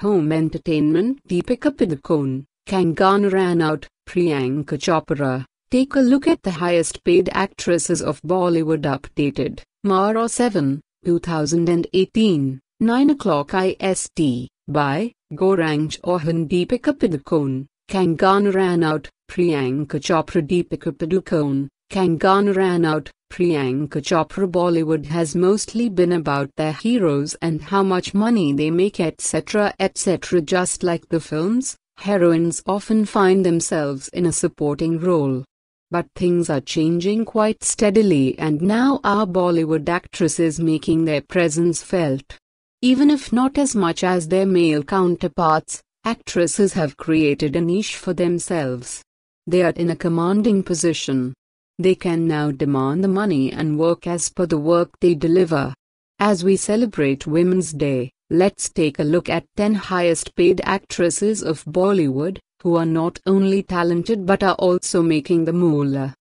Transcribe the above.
Home Entertainment Deepika Padukone, Kangana Ranaut, Priyanka Chopra. Take a look at the highest paid actresses of Bollywood updated. Mara 7, 2018, 9 o'clock IST, by Gorang Chauhan Deepika Padukone, Kangana Ranaut, Priyanka Chopra Deepika Padukone, Kangana Ranaut, Priyanka Chopra Bollywood has mostly been about their heroes and how much money they make etc etc just like the films, heroines often find themselves in a supporting role. But things are changing quite steadily and now our Bollywood actresses making their presence felt. Even if not as much as their male counterparts, actresses have created a niche for themselves. They are in a commanding position they can now demand the money and work as per the work they deliver. As we celebrate Women's Day, let's take a look at 10 highest paid actresses of Bollywood, who are not only talented but are also making the moolah.